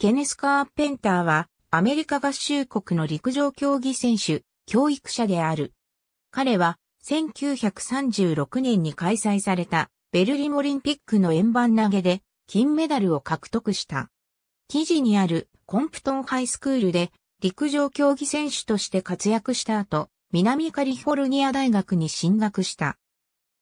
ケネス・カーペンターは、アメリカ合衆国の陸上競技選手、教育者である。彼は、1936年に開催された、ベルリンオリンピックの円盤投げで、金メダルを獲得した。記事にある、コンプトンハイスクールで、陸上競技選手として活躍した後、南カリフォルニア大学に進学した。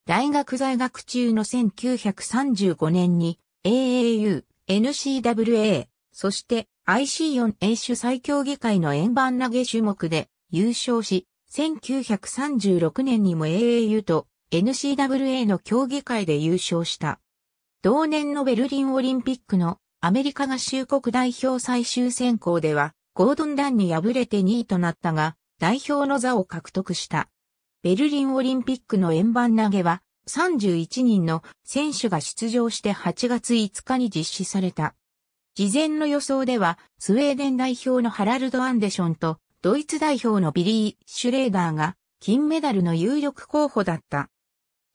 大学在学中の1935年に、AAU、NCWA、そして IC4 a 種最強議会の円盤投げ種目で優勝し、1936年にも AAU と NCWA の競技会で優勝した。同年のベルリンオリンピックのアメリカ合衆国代表最終選考では、ゴードン・ダンに敗れて2位となったが、代表の座を獲得した。ベルリンオリンピックの円盤投げは、31人の選手が出場して8月5日に実施された。事前の予想では、スウェーデン代表のハラルド・アンデションと、ドイツ代表のビリー・シュレーダーが、金メダルの有力候補だった。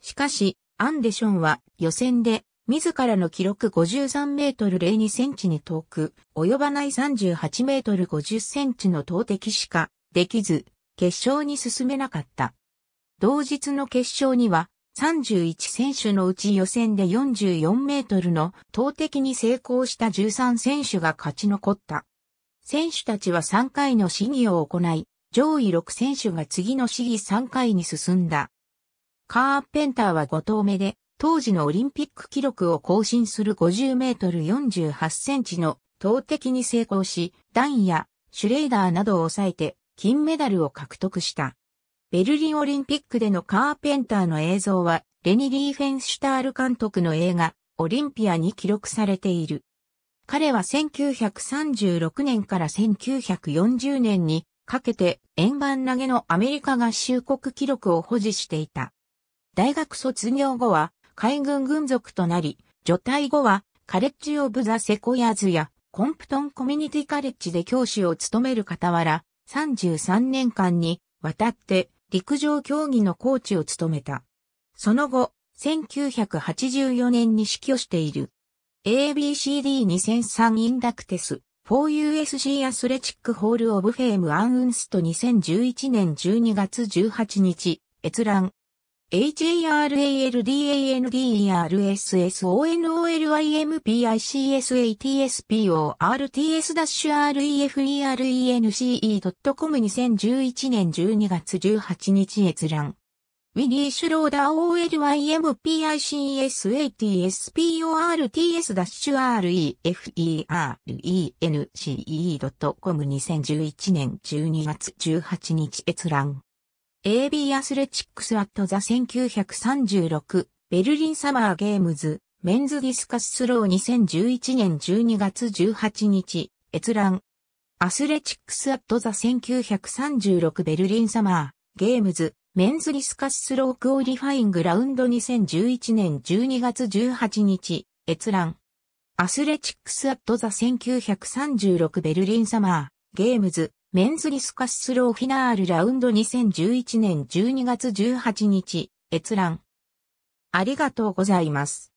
しかし、アンデションは予選で自らの記録53メートル02センチに遠く、及ばない38メートル50センチの投擲しかできず、決勝に進めなかった。同日の決勝には、31選手のうち予選で44メートルの投擲に成功した13選手が勝ち残った。選手たちは3回の試技を行い、上位6選手が次の試技3回に進んだ。カーペンターは5投目で、当時のオリンピック記録を更新する50メートル48センチの投擲に成功し、ダンやシュレーダーなどを抑えて金メダルを獲得した。ベルリンオリンピックでのカーペンターの映像は、レニ・リーフェンシュタール監督の映画、オリンピアに記録されている。彼は1936年から1940年にかけて円盤投げのアメリカ合衆国記録を保持していた。大学卒業後は海軍軍属となり、除隊後はカレッジ・オブ・ザ・セコヤズやコンプトン・コミュニティ・カレッジで教師を務める傍ら、33年間にわたって陸上競技のコーチを務めた。その後、1984年に死去している。ABCD2003 インダクテス、4USC アスレチックホールオブフェームアンウンスト2011年12月18日、閲覧。h a r a l d i n e l d i r s s o n o l y m p i c s a t s p o r t s r e f o r m 2 0 1 1年12月18日閲覧。ウィリー・シュローダー OLYMPICSATSPORTS-REFERENCE.com2011 年12月18日閲覧。AB アスレチックスアットザ1936ベルリンサマーゲームズメンズディスカススロー2011年12月18日閲覧アスレチックスアットザ1936ベルリンサマーゲームズメンズディスカススロークオリファイングラウンド2011年12月18日閲覧アスレチックスアットザ1936ベルリンサマーゲームズメンズリスカッスローフィナールラウンド2011年12月18日、閲覧。ありがとうございます。